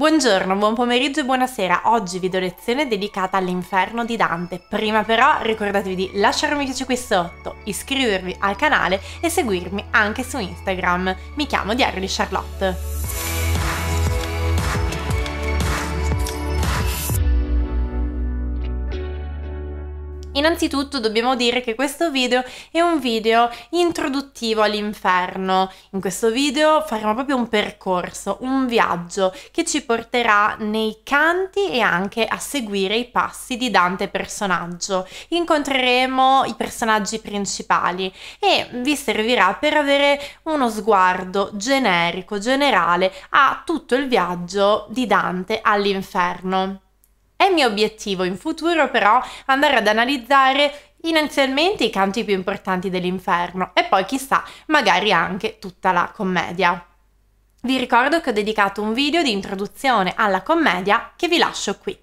Buongiorno, buon pomeriggio e buonasera. Oggi video lezione dedicata all'inferno di Dante. Prima però ricordatevi di lasciare un mi piace qui sotto, iscrivervi al canale e seguirmi anche su Instagram. Mi chiamo Diario di Charlotte. Innanzitutto dobbiamo dire che questo video è un video introduttivo all'inferno. In questo video faremo proprio un percorso, un viaggio che ci porterà nei canti e anche a seguire i passi di Dante personaggio. Incontreremo i personaggi principali e vi servirà per avere uno sguardo generico, generale a tutto il viaggio di Dante all'inferno. È mio obiettivo in futuro però andare ad analizzare inizialmente i canti più importanti dell'inferno e poi chissà magari anche tutta la commedia. Vi ricordo che ho dedicato un video di introduzione alla commedia che vi lascio qui.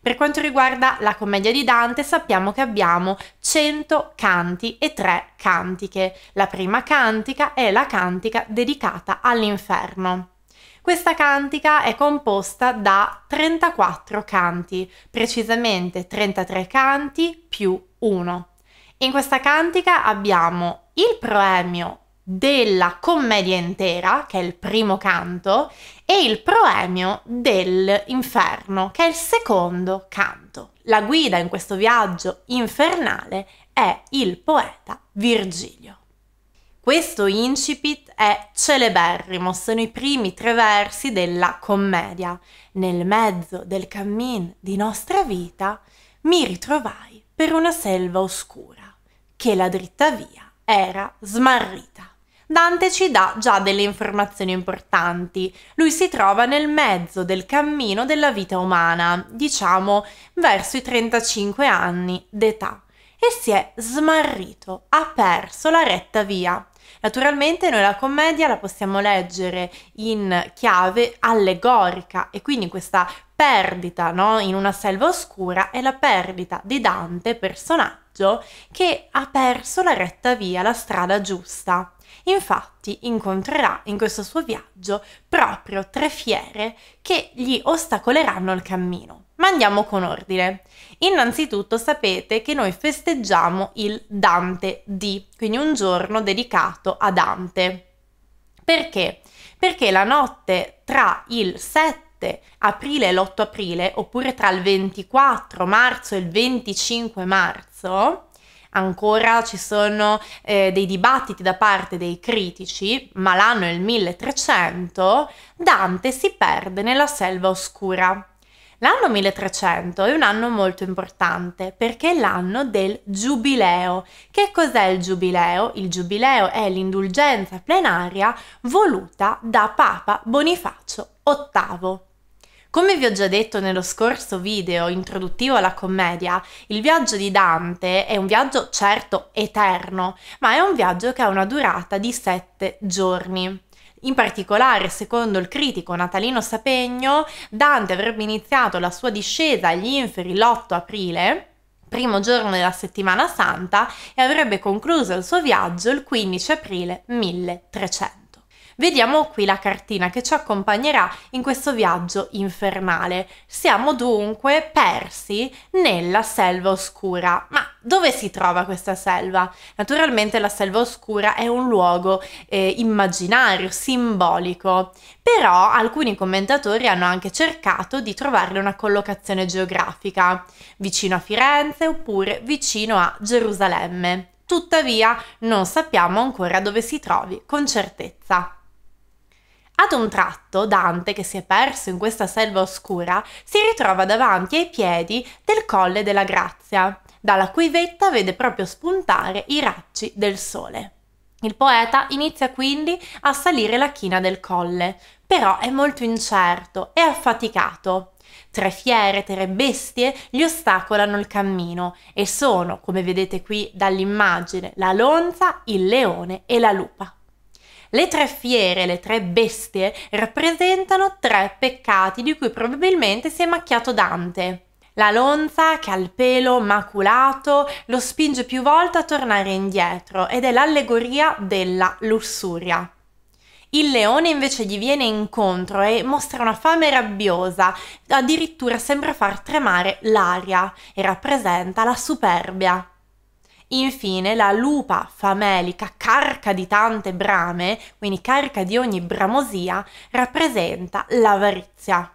Per quanto riguarda la commedia di Dante sappiamo che abbiamo 100 canti e 3 cantiche. La prima cantica è la cantica dedicata all'inferno. Questa cantica è composta da 34 canti, precisamente 33 canti più 1. In questa cantica abbiamo il proemio della commedia intera, che è il primo canto, e il proemio dell'inferno, che è il secondo canto. La guida in questo viaggio infernale è il poeta Virgilio. Questo incipit è celeberrimo, sono i primi tre versi della commedia. Nel mezzo del cammin di nostra vita mi ritrovai per una selva oscura, che la dritta via era smarrita. Dante ci dà già delle informazioni importanti. Lui si trova nel mezzo del cammino della vita umana, diciamo verso i 35 anni d'età, e si è smarrito, ha perso la retta via. Naturalmente noi la commedia la possiamo leggere in chiave allegorica e quindi questa perdita no? in una selva oscura è la perdita di Dante, personaggio, che ha perso la retta via, la strada giusta. Infatti incontrerà in questo suo viaggio proprio tre fiere che gli ostacoleranno il cammino. Ma andiamo con ordine. Innanzitutto sapete che noi festeggiamo il Dante D, quindi un giorno dedicato a Dante. Perché? Perché la notte tra il 7 aprile e l'8 aprile, oppure tra il 24 marzo e il 25 marzo, ancora ci sono eh, dei dibattiti da parte dei critici, ma l'anno è il 1300, Dante si perde nella selva oscura. L'anno 1300 è un anno molto importante perché è l'anno del giubileo. Che cos'è il giubileo? Il giubileo è l'indulgenza plenaria voluta da Papa Bonifacio VIII. Come vi ho già detto nello scorso video introduttivo alla commedia, il viaggio di Dante è un viaggio certo eterno, ma è un viaggio che ha una durata di sette giorni. In particolare, secondo il critico Natalino Sapegno, Dante avrebbe iniziato la sua discesa agli inferi l'8 aprile primo giorno della settimana santa e avrebbe concluso il suo viaggio il 15 aprile 1300. Vediamo qui la cartina che ci accompagnerà in questo viaggio infernale. Siamo dunque persi nella selva oscura. Ma dove si trova questa selva? Naturalmente la selva oscura è un luogo eh, immaginario, simbolico, però alcuni commentatori hanno anche cercato di trovarle una collocazione geografica, vicino a Firenze oppure vicino a Gerusalemme. Tuttavia non sappiamo ancora dove si trovi con certezza. Ad un tratto Dante, che si è perso in questa selva oscura, si ritrova davanti ai piedi del Colle della Grazia, dalla cui vetta vede proprio spuntare i raggi del sole. Il poeta inizia quindi a salire la china del colle, però è molto incerto e affaticato. Tre fiere, tre bestie gli ostacolano il cammino e sono, come vedete qui dall'immagine, la lonza, il leone e la lupa. Le tre fiere, le tre bestie, rappresentano tre peccati di cui probabilmente si è macchiato Dante. La lonza, che ha il pelo maculato, lo spinge più volte a tornare indietro ed è l'allegoria della lussuria. Il leone invece gli viene incontro e mostra una fame rabbiosa, addirittura sembra far tremare l'aria e rappresenta la superbia. Infine la lupa famelica carca di tante brame, quindi carica di ogni bramosia, rappresenta l'avarizia.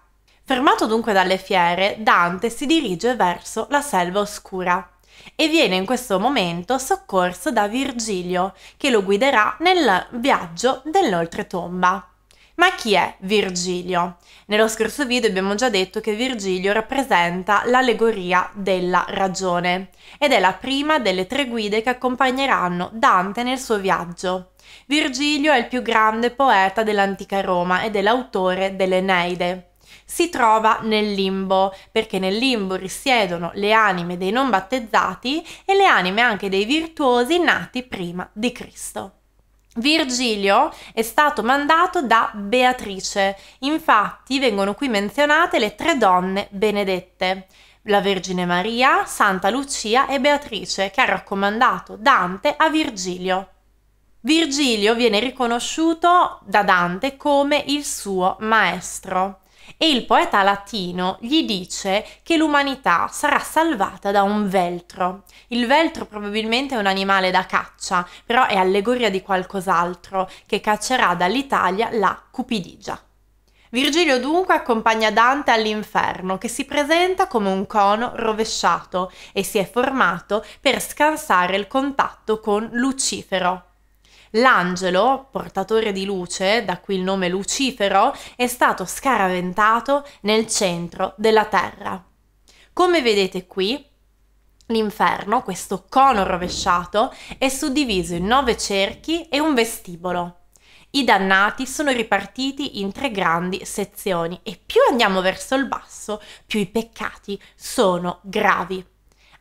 Fermato dunque dalle fiere, Dante si dirige verso la selva oscura e viene in questo momento soccorso da Virgilio, che lo guiderà nel viaggio dell'oltretomba. Ma chi è Virgilio? Nello scorso video abbiamo già detto che Virgilio rappresenta l'allegoria della ragione ed è la prima delle tre guide che accompagneranno Dante nel suo viaggio. Virgilio è il più grande poeta dell'antica Roma ed è l'autore dell'Eneide. Si trova nel limbo, perché nel limbo risiedono le anime dei non battezzati e le anime anche dei virtuosi nati prima di Cristo. Virgilio è stato mandato da Beatrice, infatti vengono qui menzionate le tre donne benedette, la Vergine Maria, Santa Lucia e Beatrice, che ha raccomandato Dante a Virgilio. Virgilio viene riconosciuto da Dante come il suo maestro e il poeta latino gli dice che l'umanità sarà salvata da un veltro. Il veltro probabilmente è un animale da caccia, però è allegoria di qualcos'altro che caccerà dall'Italia la cupidigia. Virgilio dunque accompagna Dante all'inferno che si presenta come un cono rovesciato e si è formato per scansare il contatto con Lucifero, L'angelo, portatore di luce, da qui il nome Lucifero, è stato scaraventato nel centro della terra. Come vedete qui, l'inferno, questo cono rovesciato, è suddiviso in nove cerchi e un vestibolo. I dannati sono ripartiti in tre grandi sezioni e più andiamo verso il basso, più i peccati sono gravi.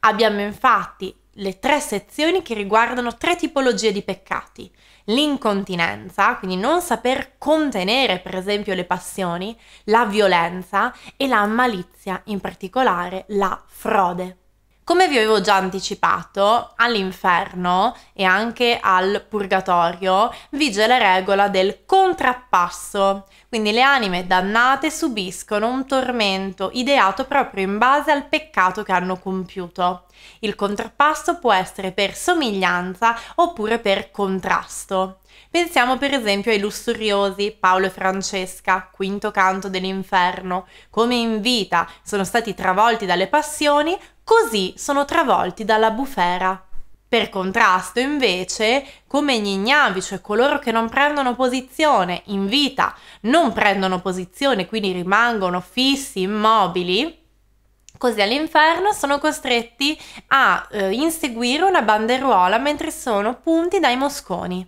Abbiamo infatti le tre sezioni che riguardano tre tipologie di peccati. L'incontinenza, quindi non saper contenere per esempio le passioni, la violenza e la malizia, in particolare la frode. Come vi avevo già anticipato, all'inferno e anche al purgatorio vige la regola del contrappasso, quindi le anime dannate subiscono un tormento ideato proprio in base al peccato che hanno compiuto. Il contrappasso può essere per somiglianza oppure per contrasto. Pensiamo per esempio ai lussuriosi Paolo e Francesca, quinto canto dell'inferno, come in vita sono stati travolti dalle passioni, così sono travolti dalla bufera. Per contrasto, invece, come gli ignavi, cioè coloro che non prendono posizione in vita, non prendono posizione, quindi rimangono fissi, immobili, Così all'inferno sono costretti a eh, inseguire una banderuola mentre sono punti dai mosconi.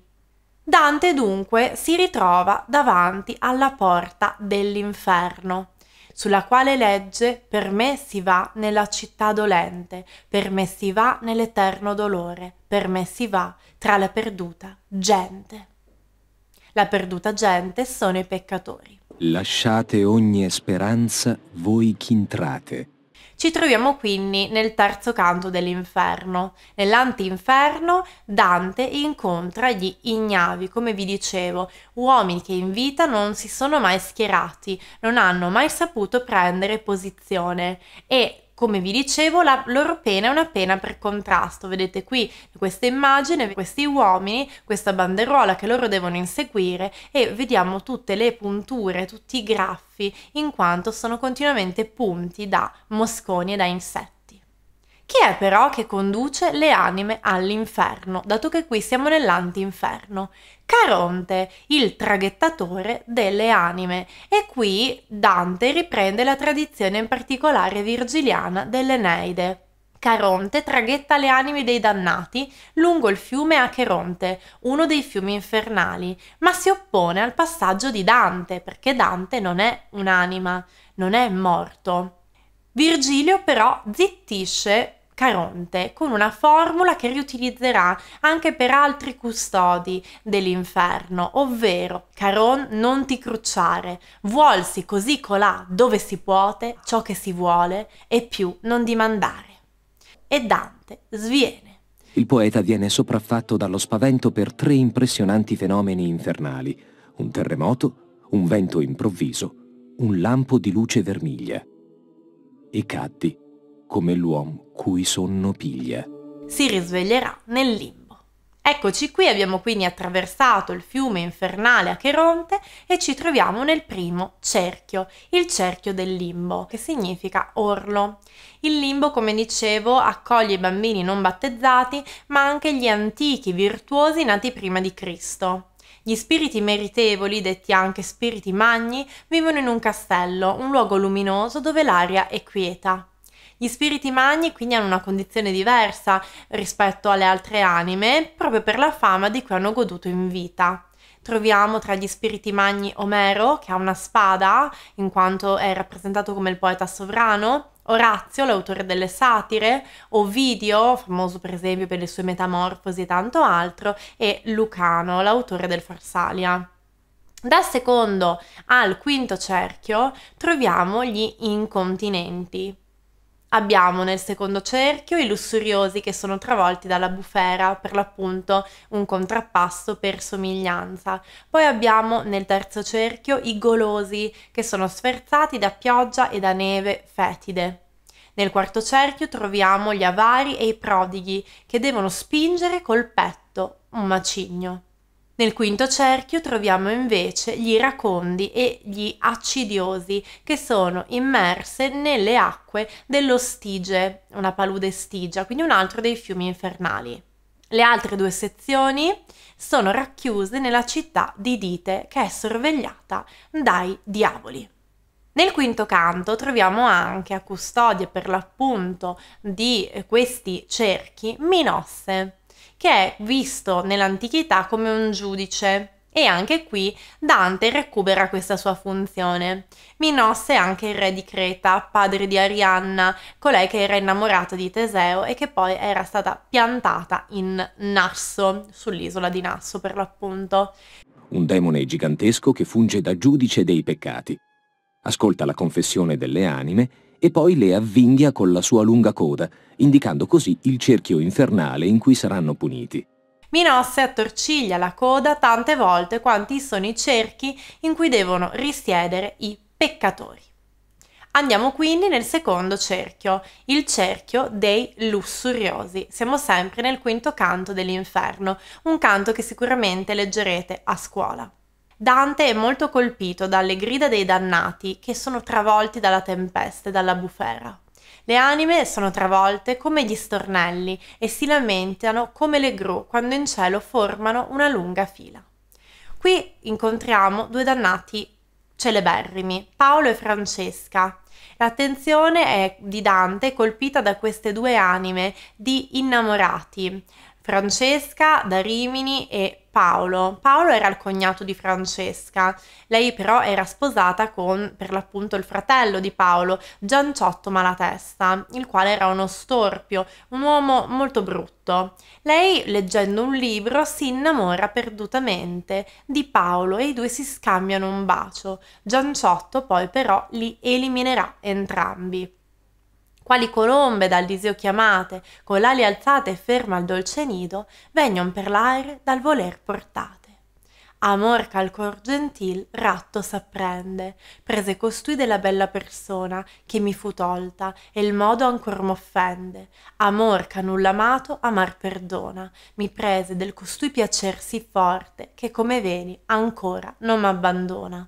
Dante dunque si ritrova davanti alla porta dell'inferno, sulla quale legge per me si va nella città dolente, per me si va nell'eterno dolore, per me si va tra la perduta gente. La perduta gente sono i peccatori. Lasciate ogni speranza voi entrate. Ci troviamo quindi nel terzo canto dell'inferno. Nell'antinferno Dante incontra gli ignavi, come vi dicevo, uomini che in vita non si sono mai schierati, non hanno mai saputo prendere posizione e come vi dicevo la loro pena è una pena per contrasto, vedete qui questa immagine, questi uomini, questa banderuola che loro devono inseguire e vediamo tutte le punture, tutti i graffi in quanto sono continuamente punti da mosconi e da insetti. Chi è però che conduce le anime all'inferno, dato che qui siamo nell'antinferno? Caronte, il traghettatore delle anime. E qui Dante riprende la tradizione in particolare virgiliana dell'Eneide. Caronte traghetta le anime dei dannati lungo il fiume Acheronte, uno dei fiumi infernali, ma si oppone al passaggio di Dante, perché Dante non è un'anima, non è morto. Virgilio però zittisce Caronte con una formula che riutilizzerà anche per altri custodi dell'inferno, ovvero Caron non ti crucciare, vuolsi così colà dove si puote ciò che si vuole e più non dimandare. E Dante sviene. Il poeta viene sopraffatto dallo spavento per tre impressionanti fenomeni infernali, un terremoto, un vento improvviso, un lampo di luce vermiglia. E caddi come l'uomo cui sonno piglia. Si risveglierà nel limbo. Eccoci qui, abbiamo quindi attraversato il fiume infernale Acheronte e ci troviamo nel primo cerchio, il cerchio del limbo, che significa orlo. Il limbo, come dicevo, accoglie i bambini non battezzati, ma anche gli antichi virtuosi nati prima di Cristo. Gli spiriti meritevoli, detti anche spiriti magni, vivono in un castello, un luogo luminoso dove l'aria è quieta. Gli spiriti magni quindi hanno una condizione diversa rispetto alle altre anime, proprio per la fama di cui hanno goduto in vita. Troviamo tra gli spiriti magni Omero, che ha una spada, in quanto è rappresentato come il poeta sovrano, Orazio, l'autore delle satire, Ovidio, famoso per esempio per le sue metamorfosi e tanto altro, e Lucano, l'autore del Farsalia. Dal secondo al quinto cerchio troviamo gli incontinenti. Abbiamo nel secondo cerchio i lussuriosi che sono travolti dalla bufera, per l'appunto un contrappasso per somiglianza. Poi abbiamo nel terzo cerchio i golosi che sono sferzati da pioggia e da neve fetide. Nel quarto cerchio troviamo gli avari e i prodighi che devono spingere col petto un macigno. Nel quinto cerchio troviamo invece gli iracondi e gli acidiosi che sono immerse nelle acque dello Stige, una palude Stigia, quindi un altro dei fiumi infernali. Le altre due sezioni sono racchiuse nella città di Dite che è sorvegliata dai diavoli. Nel quinto canto troviamo anche a custodia per l'appunto di questi cerchi Minosse, che è visto nell'antichità come un giudice. E anche qui Dante recupera questa sua funzione. Minosse è anche il re di Creta, padre di Arianna, colei che era innamorata di Teseo e che poi era stata piantata in Nasso, sull'isola di Nasso per l'appunto. Un demone gigantesco che funge da giudice dei peccati. Ascolta la confessione delle anime e poi le avvinghia con la sua lunga coda, indicando così il cerchio infernale in cui saranno puniti. Minosse attorciglia la coda tante volte quanti sono i cerchi in cui devono risiedere i peccatori. Andiamo quindi nel secondo cerchio, il cerchio dei lussuriosi. Siamo sempre nel quinto canto dell'inferno, un canto che sicuramente leggerete a scuola. Dante è molto colpito dalle grida dei dannati che sono travolti dalla tempesta e dalla bufera. Le anime sono travolte come gli stornelli e si lamentano come le gru quando in cielo formano una lunga fila. Qui incontriamo due dannati celeberrimi, Paolo e Francesca. L'attenzione di Dante è colpita da queste due anime di innamorati Francesca da Rimini e Paolo. Paolo era il cognato di Francesca, lei però era sposata con per l'appunto il fratello di Paolo, Gianciotto Malatesta, il quale era uno storpio, un uomo molto brutto. Lei, leggendo un libro, si innamora perdutamente di Paolo e i due si scambiano un bacio. Gianciotto poi però li eliminerà entrambi quali colombe dal disio chiamate, con l'ali alzate e ferma al dolce nido, vegnon per l'aere dal voler portate. Amor ch'al cor gentil ratto s'apprende, prese costui della bella persona, che mi fu tolta, e il modo ancor m'offende. Amor ch'a nulla amato, amar perdona, mi prese del costui piacer sì forte, che come vedi ancora non m'abbandona.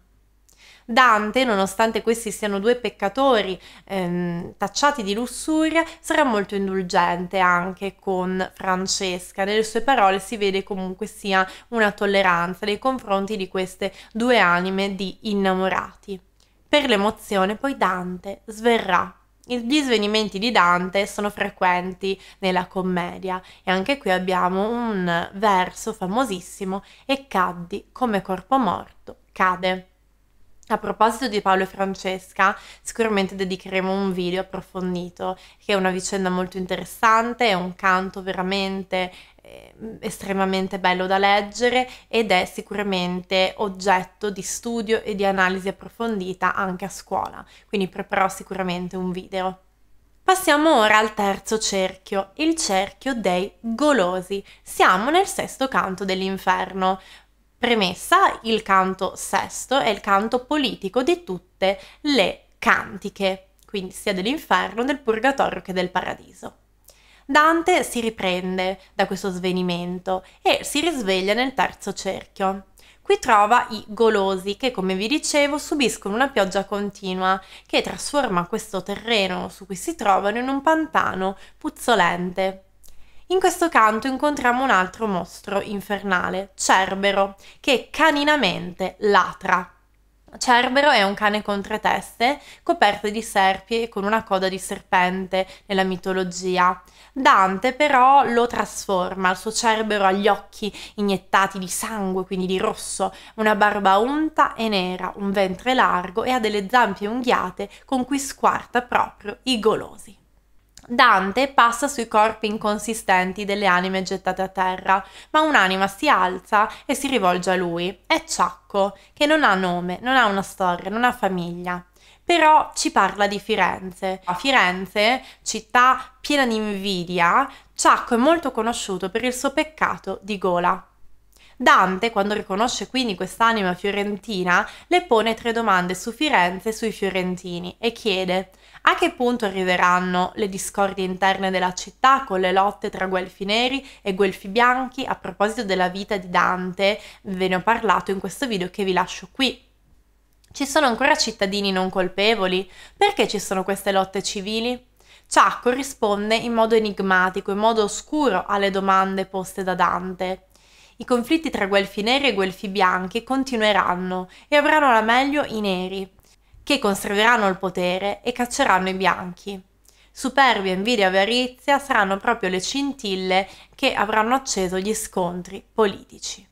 Dante, nonostante questi siano due peccatori ehm, tacciati di lussuria, sarà molto indulgente anche con Francesca. Nelle sue parole si vede comunque sia una tolleranza nei confronti di queste due anime di innamorati. Per l'emozione poi Dante sverrà gli svenimenti di Dante sono frequenti nella commedia e anche qui abbiamo un verso famosissimo e caddi come corpo morto, cade. A proposito di Paolo e Francesca, sicuramente dedicheremo un video approfondito, che è una vicenda molto interessante, è un canto veramente eh, estremamente bello da leggere ed è sicuramente oggetto di studio e di analisi approfondita anche a scuola, quindi preparerò sicuramente un video. Passiamo ora al terzo cerchio, il cerchio dei golosi. Siamo nel sesto canto dell'inferno. Premessa, il canto sesto è il canto politico di tutte le cantiche, quindi sia dell'inferno, del purgatorio che del paradiso. Dante si riprende da questo svenimento e si risveglia nel terzo cerchio. Qui trova i golosi che, come vi dicevo, subiscono una pioggia continua che trasforma questo terreno su cui si trovano in un pantano puzzolente. In questo canto incontriamo un altro mostro infernale, Cerbero, che caninamente latra. Cerbero è un cane con tre teste, coperte di serpi e con una coda di serpente nella mitologia. Dante però lo trasforma, il suo Cerbero ha gli occhi iniettati di sangue, quindi di rosso, una barba unta e nera, un ventre largo e ha delle zampe unghiate con cui squarta proprio i golosi. Dante passa sui corpi inconsistenti delle anime gettate a terra, ma un'anima si alza e si rivolge a lui. È Ciacco, che non ha nome, non ha una storia, non ha famiglia però ci parla di Firenze. A ah. Firenze, città piena di invidia, Ciacco è molto conosciuto per il suo peccato di gola. Dante, quando riconosce quindi quest'anima fiorentina, le pone tre domande su Firenze e sui fiorentini e chiede a che punto arriveranno le discordie interne della città con le lotte tra guelfi neri e guelfi bianchi? A proposito della vita di Dante, ve ne ho parlato in questo video che vi lascio qui. Ci sono ancora cittadini non colpevoli? Perché ci sono queste lotte civili? Ciacco risponde in modo enigmatico, in modo oscuro alle domande poste da Dante. I conflitti tra guelfi neri e guelfi bianchi continueranno e avranno la meglio i neri che conserveranno il potere e cacceranno i bianchi. Superbia, invidia e avarizia saranno proprio le scintille che avranno acceso gli scontri politici.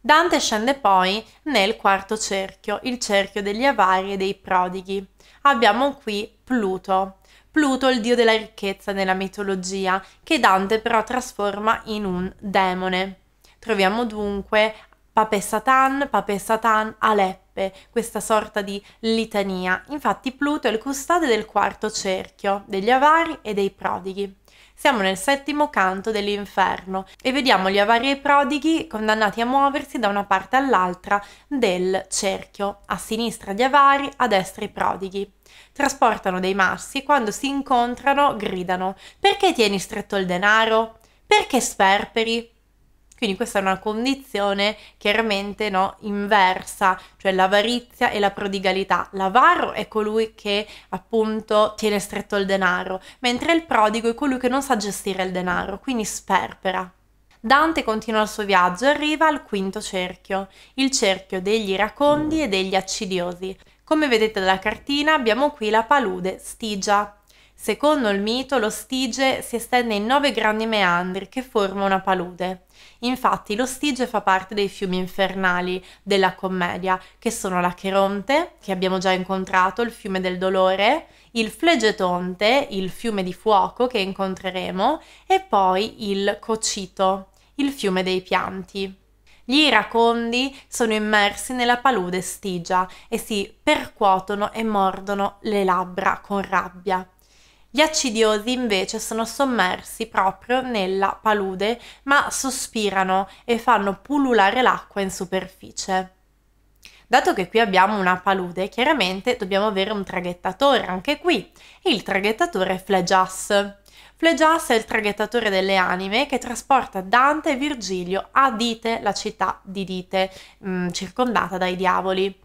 Dante scende poi nel quarto cerchio, il cerchio degli avari e dei prodighi. Abbiamo qui Pluto, Pluto il dio della ricchezza nella mitologia, che Dante però trasforma in un demone. Troviamo dunque Pape Satan, Pape Satan, Aleppe, questa sorta di litania. Infatti Pluto è il custode del quarto cerchio, degli avari e dei prodighi. Siamo nel settimo canto dell'inferno e vediamo gli avari e i prodighi condannati a muoversi da una parte all'altra del cerchio, a sinistra gli avari, a destra i prodighi. Trasportano dei massi e quando si incontrano gridano: Perché tieni stretto il denaro? Perché sperperi? Quindi questa è una condizione chiaramente no, inversa, cioè l'avarizia e la prodigalità. L'avaro è colui che appunto tiene stretto il denaro, mentre il prodigo è colui che non sa gestire il denaro, quindi sperpera. Dante continua il suo viaggio e arriva al quinto cerchio, il cerchio degli iracondi e degli accidiosi. Come vedete dalla cartina abbiamo qui la palude Stigia. Secondo il mito, lo Stige si estende in nove grandi meandri che forma una palude. Infatti, lo Stige fa parte dei fiumi infernali della commedia, che sono l'Acheronte, che abbiamo già incontrato, il fiume del dolore, il Flegetonte, il fiume di fuoco che incontreremo, e poi il Cocito, il fiume dei pianti. Gli iracondi sono immersi nella palude stigia e si percuotono e mordono le labbra con rabbia. Gli accidiosi invece sono sommersi proprio nella palude, ma sospirano e fanno pullulare l'acqua in superficie. Dato che qui abbiamo una palude, chiaramente dobbiamo avere un traghettatore anche qui, il traghettatore Flegias. Flegias è il traghettatore delle anime che trasporta Dante e Virgilio a Dite, la città di Dite, mh, mm, circondata dai diavoli.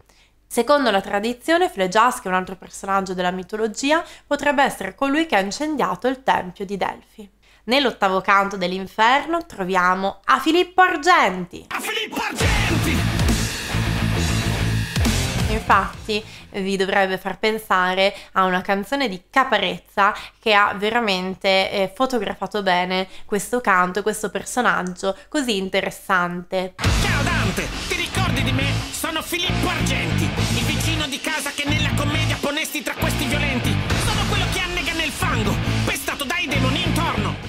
Secondo la tradizione, Flegias, che è un altro personaggio della mitologia, potrebbe essere colui che ha incendiato il tempio di Delfi. Nell'ottavo canto dell'inferno troviamo A Filippo Argenti! A Filippo Argenti! infatti vi dovrebbe far pensare a una canzone di Caparezza che ha veramente eh, fotografato bene questo canto e questo personaggio così interessante. Ciao Dante! ricordi di me? Sono Filippo Argenti, il vicino di casa che nella commedia ponesti tra questi violenti.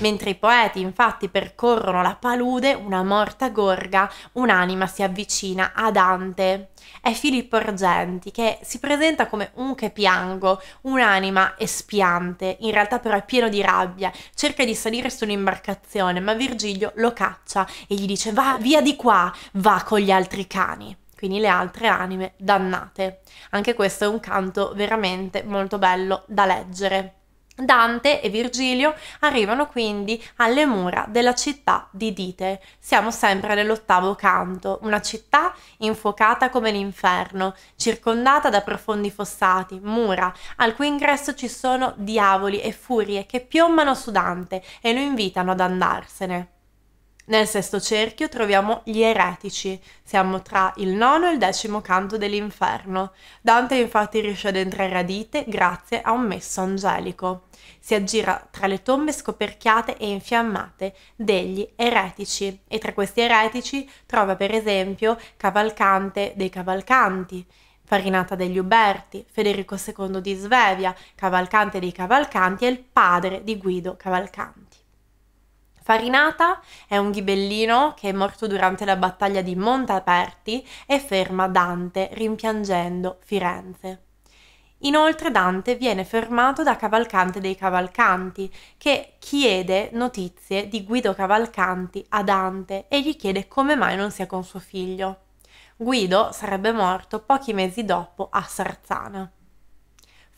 Mentre i poeti infatti percorrono la palude, una morta gorga, un'anima si avvicina a Dante. È Filippo Argenti che si presenta come un che piango, un'anima espiante, in realtà però è pieno di rabbia, cerca di salire su un'imbarcazione, ma Virgilio lo caccia e gli dice va via di qua, va con gli altri cani quindi le altre anime dannate. Anche questo è un canto veramente molto bello da leggere. Dante e Virgilio arrivano quindi alle mura della città di Dite. Siamo sempre nell'ottavo canto, una città infuocata come l'inferno, circondata da profondi fossati, mura, al cui ingresso ci sono diavoli e furie che piombano su Dante e lo invitano ad andarsene. Nel sesto cerchio troviamo gli eretici, siamo tra il nono e il decimo canto dell'inferno. Dante infatti riesce ad entrare a dite grazie a un messo angelico. Si aggira tra le tombe scoperchiate e infiammate degli eretici e tra questi eretici trova per esempio Cavalcante dei Cavalcanti, Farinata degli Uberti, Federico II di Svevia, Cavalcante dei Cavalcanti e il padre di Guido Cavalcanti. Farinata è un ghibellino che è morto durante la battaglia di Montaperti e ferma Dante rimpiangendo Firenze. Inoltre Dante viene fermato da Cavalcante dei Cavalcanti, che chiede notizie di Guido Cavalcanti a Dante e gli chiede come mai non sia con suo figlio. Guido sarebbe morto pochi mesi dopo a Sarzana.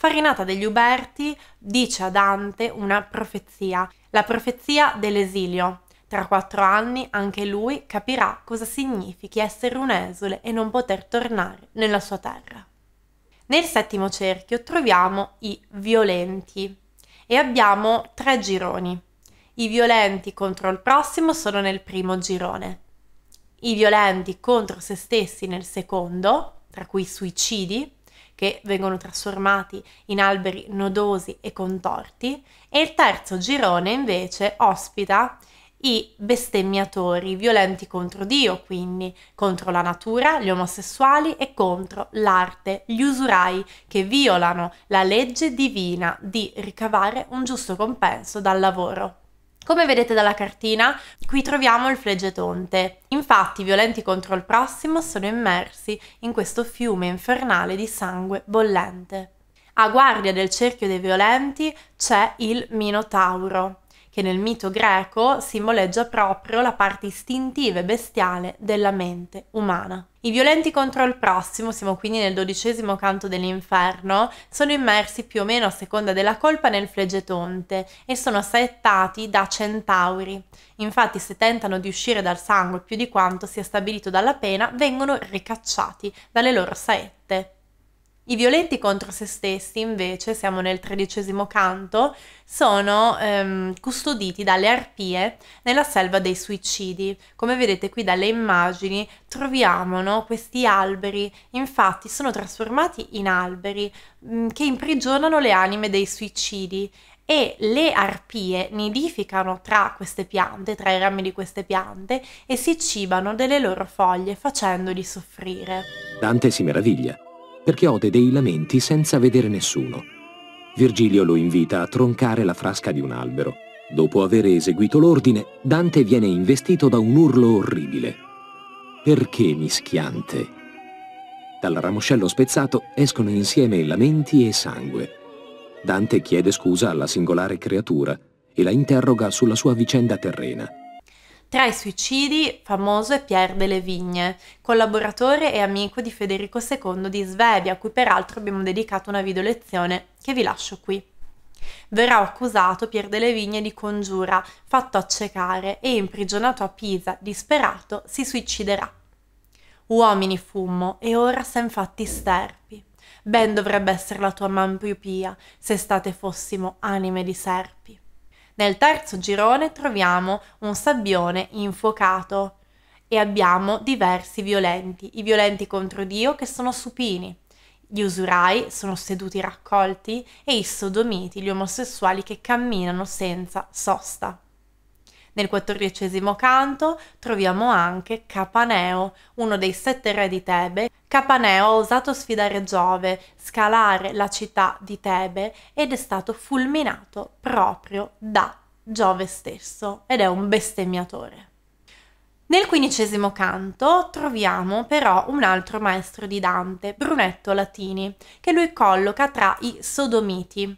Farinata degli Uberti dice a Dante una profezia, la profezia dell'esilio. Tra quattro anni anche lui capirà cosa significhi essere un esule e non poter tornare nella sua terra. Nel settimo cerchio troviamo i violenti e abbiamo tre gironi. I violenti contro il prossimo sono nel primo girone, i violenti contro se stessi nel secondo, tra cui suicidi, che vengono trasformati in alberi nodosi e contorti e il terzo girone invece ospita i bestemmiatori violenti contro Dio, quindi contro la natura, gli omosessuali e contro l'arte, gli usurai che violano la legge divina di ricavare un giusto compenso dal lavoro. Come vedete dalla cartina, qui troviamo il flegetonte. Infatti i violenti contro il prossimo sono immersi in questo fiume infernale di sangue bollente. A guardia del cerchio dei violenti c'è il Minotauro, che nel mito greco simboleggia proprio la parte istintiva e bestiale della mente umana. I violenti contro il prossimo, siamo quindi nel dodicesimo canto dell'inferno, sono immersi più o meno a seconda della colpa nel flegetonte e sono assaettati da centauri. Infatti se tentano di uscire dal sangue più di quanto sia stabilito dalla pena, vengono ricacciati dalle loro saette. I violenti contro se stessi, invece, siamo nel tredicesimo canto, sono ehm, custoditi dalle arpie nella selva dei suicidi. Come vedete qui dalle immagini troviamo no, questi alberi, infatti sono trasformati in alberi mh, mm, che imprigionano le anime dei suicidi e le arpie nidificano tra queste piante, tra i rami di queste piante e si cibano delle loro foglie facendoli soffrire. Dante si meraviglia perché ode dei lamenti senza vedere nessuno. Virgilio lo invita a troncare la frasca di un albero. Dopo aver eseguito l'ordine, Dante viene investito da un urlo orribile. Perché mi schiante? Dal ramoscello spezzato escono insieme lamenti e sangue. Dante chiede scusa alla singolare creatura e la interroga sulla sua vicenda terrena. Tra i suicidi, famoso è Pierre delle Vigne, collaboratore e amico di Federico II di Svevia, a cui peraltro abbiamo dedicato una videolezione che vi lascio qui. Verrà accusato Pier delle Vigne di congiura, fatto accecare e imprigionato a Pisa, disperato, si suiciderà. Uomini fummo, e ora sen fatti sterpi. Ben dovrebbe essere la tua man più pia, se state fossimo anime di serpi. Nel terzo girone troviamo un sabbione infuocato e abbiamo diversi violenti, i violenti contro Dio che sono supini, gli usurai sono seduti raccolti e i sodomiti, gli omosessuali che camminano senza sosta. Nel quattordicesimo canto troviamo anche Capaneo, uno dei sette re di Tebe. Capaneo ha osato sfidare Giove, scalare la città di Tebe ed è stato fulminato proprio da Giove stesso ed è un bestemmiatore. Nel quindicesimo canto troviamo però un altro maestro di Dante, Brunetto Latini, che lui colloca tra i sodomiti.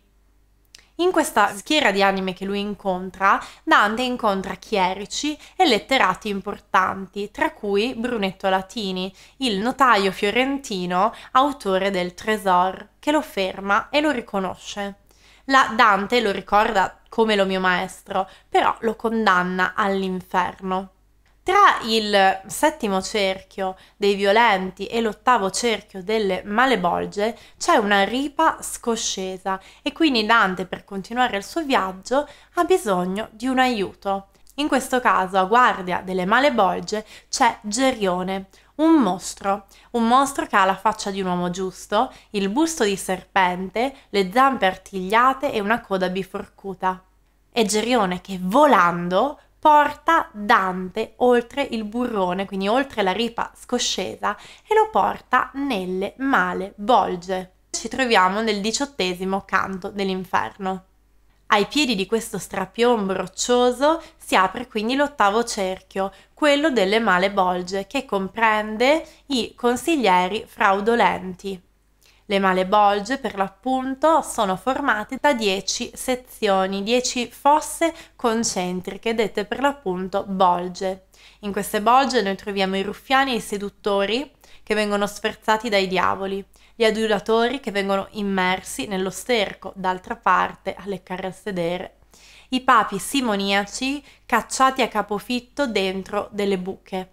In questa schiera di anime che lui incontra, Dante incontra chierici e letterati importanti, tra cui Brunetto Latini, il notaio fiorentino autore del Tresor, che lo ferma e lo riconosce. La Dante lo ricorda come lo mio maestro, però lo condanna all'inferno. Tra il settimo cerchio dei violenti e l'ottavo cerchio delle malebolge c'è una ripa scoscesa e quindi Dante per continuare il suo viaggio ha bisogno di un aiuto. In questo caso a guardia delle malebolge c'è Gerione, un mostro, un mostro che ha la faccia di un uomo giusto, il busto di serpente, le zampe artigliate e una coda biforcuta. E Gerione che volando porta Dante oltre il burrone, quindi oltre la ripa scoscesa, e lo porta nelle male bolge. Ci troviamo nel diciottesimo canto dell'inferno. Ai piedi di questo strapiombo roccioso si apre quindi l'ottavo cerchio, quello delle male bolge, che comprende i consiglieri fraudolenti. Le male malebolge, per l'appunto, sono formate da 10 sezioni, 10 fosse concentriche, dette per l'appunto bolge. In queste bolge noi troviamo i ruffiani e i seduttori, che vengono sferzati dai diavoli, gli adulatori che vengono immersi nello sterco, d'altra parte a leccare a sedere, i papi simoniaci cacciati a capofitto dentro delle buche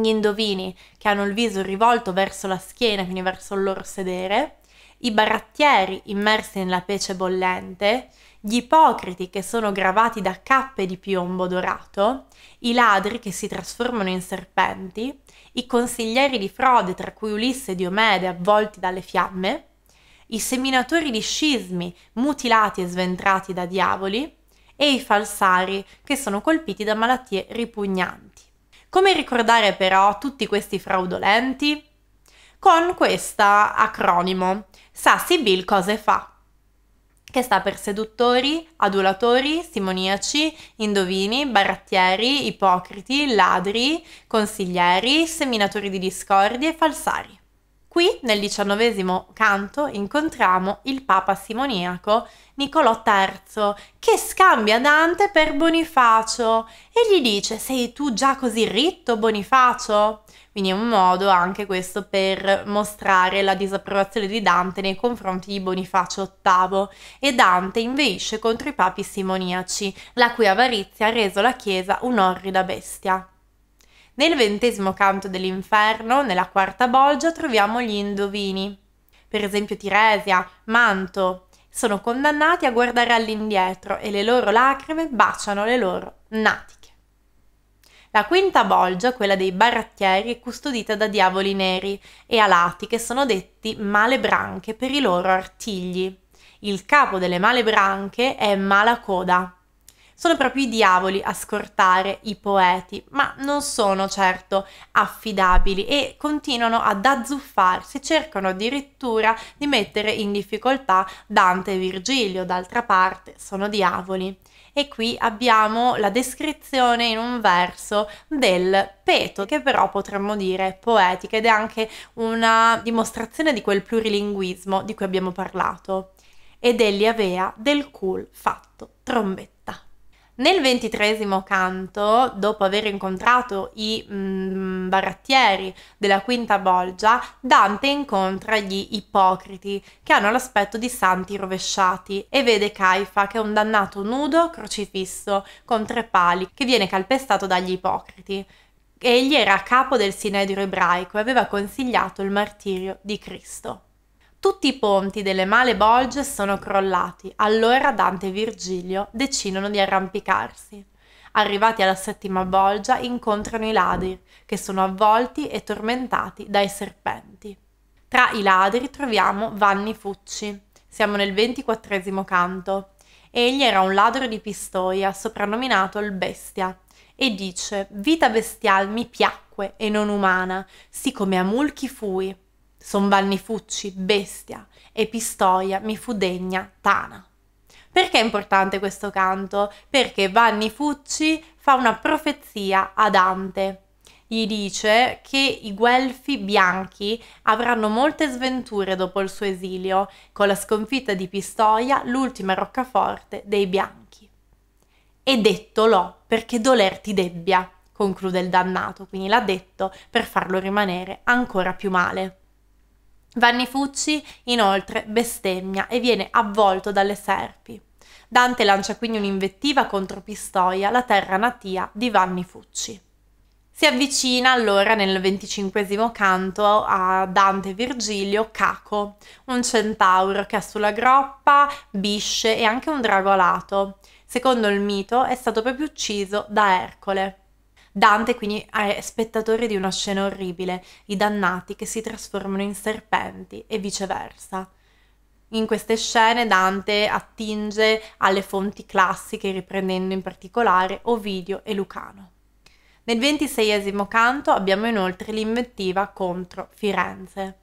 gli indovini che hanno il viso rivolto verso la schiena, quindi verso il loro sedere, i barattieri immersi nella pece bollente, gli ipocriti che sono gravati da cappe di piombo dorato, i ladri che si trasformano in serpenti, i consiglieri di frode tra cui Ulisse e Diomede avvolti dalle fiamme, i seminatori di scismi mutilati e sventrati da diavoli e i falsari che sono colpiti da malattie ripugnanti. Come ricordare però tutti questi fraudolenti? Con questo acronimo, Sassi Bill cosa fa? che sta per seduttori, adulatori, simoniaci, indovini, barattieri, ipocriti, ladri, consiglieri, seminatori di discordie e falsari. Qui, nel XIX canto, incontriamo il Papa simoniaco Niccolò III, che scambia Dante per Bonifacio e gli dice «Sei tu già così ritto, Bonifacio?» Quindi è un modo anche questo per mostrare la disapprovazione di Dante nei confronti di Bonifacio VIII e Dante inveisce contro i papi simoniaci, la cui avarizia ha reso la Chiesa un'orrida bestia. Nel ventesimo canto dell'inferno, nella quarta bolgia, troviamo gli indovini. Per esempio Tiresia, Manto, sono condannati a guardare all'indietro e le loro lacrime baciano le loro natiche. La quinta bolgia, quella dei barattieri, è custodita da diavoli neri e alati che sono detti malebranche per i loro artigli. Il capo delle malebranche è Malacoda, sono proprio i diavoli a scortare i poeti, ma non sono certo affidabili e continuano ad azzuffarsi, cercano addirittura di mettere in difficoltà Dante e Virgilio, d'altra parte sono diavoli. E qui abbiamo la descrizione in un verso del peto, che però potremmo dire poetica ed è anche una dimostrazione di quel plurilinguismo di cui abbiamo parlato, ed egli del cul fatto trombetta. Nel ventitresimo canto, dopo aver incontrato i mh, mm, barattieri della Quinta Bolgia, Dante incontra gli ipocriti, che hanno l'aspetto di santi rovesciati, e vede Caifa, che è un dannato nudo crocifisso, con tre pali, che viene calpestato dagli ipocriti. Egli era capo del Sinedrio ebraico e aveva consigliato il martirio di Cristo. Tutti i ponti delle Male Bolge sono crollati, allora Dante e Virgilio decidono di arrampicarsi. Arrivati alla settima bolgia incontrano i ladri, che sono avvolti e tormentati dai serpenti. Tra i ladri troviamo Vanni Fucci. Siamo nel ventiquattresimo canto. Egli era un ladro di Pistoia, soprannominato il Bestia, e dice: Vita bestial mi piacque e non umana, siccome a mulchi fui vanni Fucci, Bestia, e pistoia Mi fu degna, Tana. Perché è importante questo canto? Perché Vanni Fucci fa una profezia a Dante. Gli dice che i guelfi bianchi avranno molte sventure dopo il suo esilio, con la sconfitta di Pistoia, l'ultima roccaforte dei bianchi. E detto l'ho, perché doler ti debbia, conclude il dannato, quindi l'ha detto per farlo rimanere ancora più male. Vanni Fucci inoltre bestemmia e viene avvolto dalle serpi. Dante lancia quindi un'invettiva contro Pistoia, la terra natia di Vanni Fucci. Si avvicina allora nel venticinquesimo canto a Dante Virgilio Caco, un centauro che ha sulla groppa bisce e anche un drago alato. Secondo il mito è stato proprio ucciso da Ercole. Dante quindi è spettatore di una scena orribile, i dannati che si trasformano in serpenti e viceversa. In queste scene Dante attinge alle fonti classiche, riprendendo in particolare Ovidio e Lucano. Nel ventiseiesimo canto abbiamo inoltre l'invettiva contro Firenze.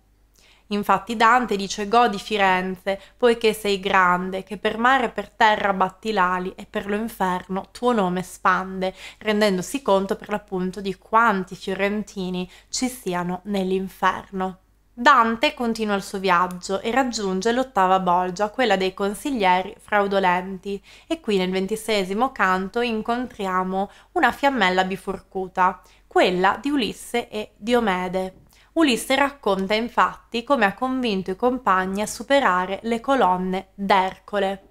Infatti Dante dice godi Firenze, poiché sei grande, che per mare e per terra batti l'ali e per lo inferno tuo nome spande, rendendosi conto per l'appunto di quanti fiorentini ci siano nell'inferno. Dante continua il suo viaggio e raggiunge l'ottava bolgia, quella dei consiglieri fraudolenti, e qui nel ventisesimo canto incontriamo una fiammella bifurcuta, quella di Ulisse e Diomede. Ulisse racconta infatti come ha convinto i compagni a superare le colonne d'Ercole.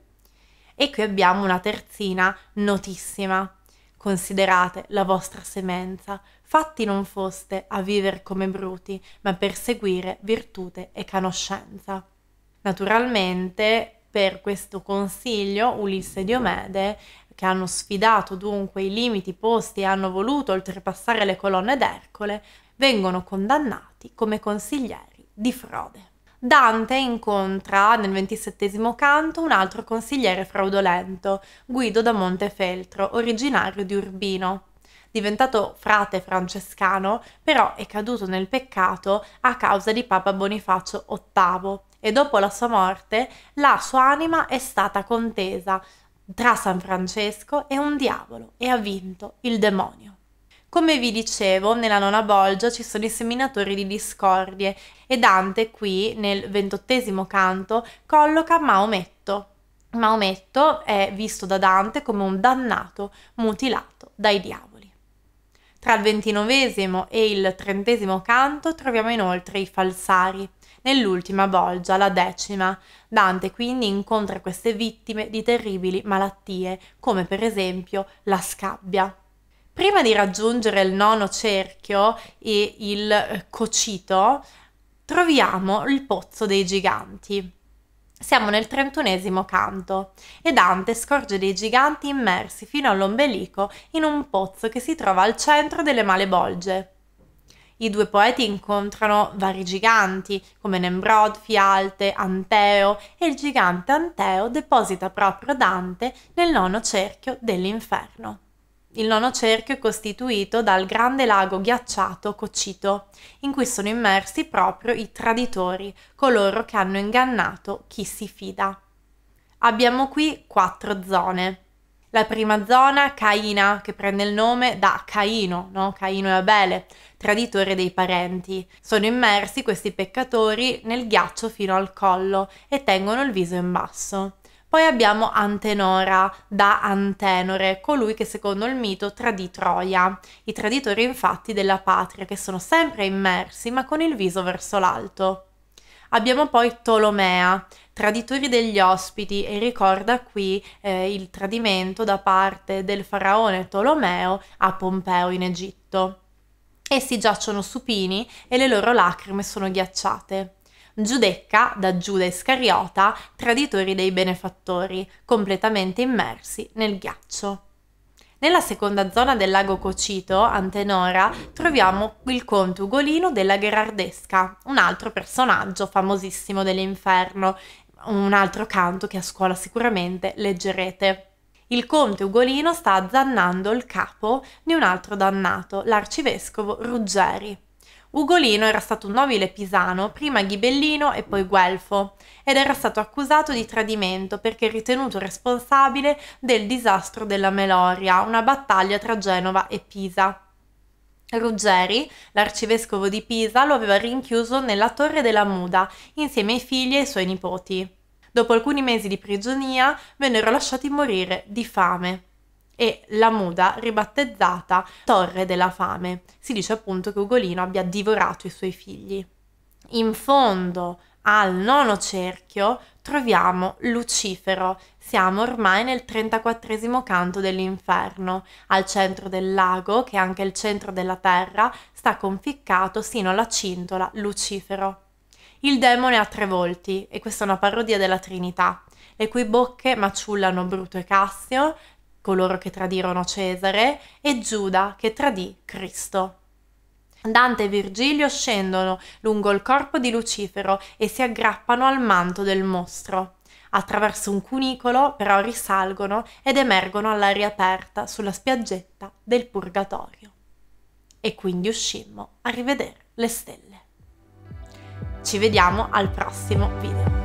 E qui abbiamo una terzina notissima. Considerate la vostra semenza, fatti non foste a vivere come bruti, ma per seguire virtute e canoscenza. Naturalmente, per questo consiglio, Ulisse e Diomede, che hanno sfidato dunque i limiti posti e hanno voluto oltrepassare le colonne d'Ercole, vengono condannati come consiglieri di frode. Dante incontra nel ventisettesimo canto un altro consigliere fraudolento, Guido da Montefeltro, originario di Urbino. Diventato frate francescano, però è caduto nel peccato a causa di Papa Bonifacio VIII e dopo la sua morte la sua anima è stata contesa tra San Francesco e un diavolo e ha vinto il demonio. Come vi dicevo, nella nona bolgia ci sono i seminatori di discordie e Dante qui, nel ventottesimo canto, colloca Maometto. Maometto è visto da Dante come un dannato mutilato dai diavoli. Tra il ventinovesimo e il trentesimo canto troviamo inoltre i falsari. Nell'ultima bolgia, la decima, Dante quindi incontra queste vittime di terribili malattie, come per esempio la scabbia. Prima di raggiungere il nono cerchio e il eh, cocito, troviamo il pozzo dei giganti. Siamo nel trentunesimo canto e Dante scorge dei giganti immersi fino all'ombelico in un pozzo che si trova al centro delle Malebolge. I due poeti incontrano vari giganti, come Nembrod, Fialte, Anteo, e il gigante Anteo deposita proprio Dante nel nono cerchio dell'inferno. Il nono cerchio è costituito dal grande lago ghiacciato Cocito, in cui sono immersi proprio i traditori, coloro che hanno ingannato chi si fida. Abbiamo qui quattro zone. La prima zona, Caina, che prende il nome da Caino, no? Caino e Abele, traditore dei parenti. Sono immersi questi peccatori nel ghiaccio fino al collo e tengono il viso in basso. Poi abbiamo Antenora da Antenore, colui che secondo il mito tradì Troia, i traditori infatti della patria che sono sempre immersi ma con il viso verso l'alto. Abbiamo poi Tolomea, traditori degli ospiti e ricorda qui eh, il tradimento da parte del faraone Tolomeo a Pompeo in Egitto. Essi giacciono supini e le loro lacrime sono ghiacciate. Giudecca da Giuda Iscariota, traditori dei benefattori, completamente immersi nel ghiaccio. Nella seconda zona del lago Cocito, Antenora, troviamo il conte Ugolino della Gherardesca, un altro personaggio famosissimo dell'inferno, un altro canto che a scuola sicuramente leggerete. Il conte Ugolino sta azzannando il capo di un altro dannato, l'arcivescovo Ruggeri. Ugolino era stato un nobile pisano, prima ghibellino e poi guelfo, ed era stato accusato di tradimento perché ritenuto responsabile del disastro della Meloria, una battaglia tra Genova e Pisa. Ruggeri, l'arcivescovo di Pisa, lo aveva rinchiuso nella torre della Muda, insieme ai figli e ai suoi nipoti. Dopo alcuni mesi di prigionia, vennero lasciati morire di fame e la muda ribattezzata Torre della Fame. Si dice appunto che Ugolino abbia divorato i suoi figli. In fondo al nono cerchio troviamo Lucifero. Siamo ormai nel 34 canto dell'inferno. Al centro del lago, che è anche il centro della terra, sta conficcato sino alla cintola Lucifero. Il demone ha tre volti, e questa è una parodia della Trinità, le cui bocche maciullano Bruto e Cassio, coloro che tradirono Cesare, e Giuda che tradì Cristo. Dante e Virgilio scendono lungo il corpo di Lucifero e si aggrappano al manto del mostro. Attraverso un cunicolo però risalgono ed emergono all'aria aperta sulla spiaggetta del purgatorio. E quindi uscimmo a rivedere le stelle. Ci vediamo al prossimo video.